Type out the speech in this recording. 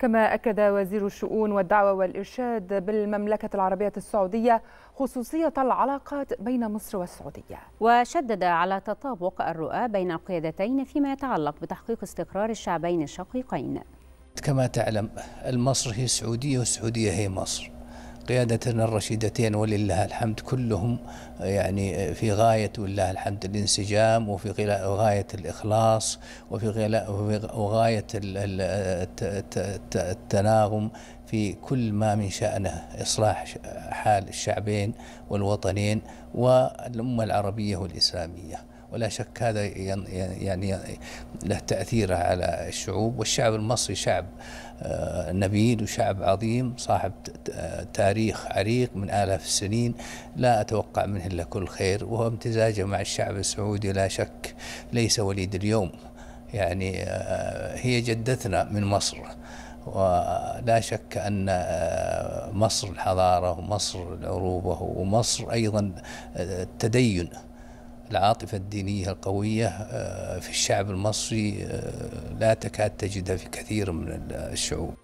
كما أكد وزير الشؤون والدعوة والإرشاد بالمملكة العربية السعودية خصوصية العلاقات بين مصر والسعودية وشدد على تطابق الرؤى بين القيادتين فيما يتعلق بتحقيق استقرار الشعبين الشقيقين كما تعلم المصر هي السعودية والسعودية هي مصر قيادتنا الرشيدتين ولله الحمد كلهم يعني في غاية ولله الحمد الانسجام وفي غاية الإخلاص وفي غاية التناغم في كل ما من شأنه إصلاح حال الشعبين والوطنين والأمة العربية والإسلامية ولا شك هذا يعني له تأثيره على الشعوب والشعب المصري شعب آه، نبيل وشعب عظيم صاحب تاريخ عريق من آلاف السنين لا أتوقع منه إلا كل خير وهو امتزاجه مع الشعب السعودي لا شك ليس وليد اليوم يعني آه، هي جدتنا من مصر ولا شك أن آه، مصر الحضارة ومصر العروبة ومصر أيضا التدين العاطفة الدينية القوية آه، في الشعب المصري آه، لا تكاد تجدها في كثير من الشعوب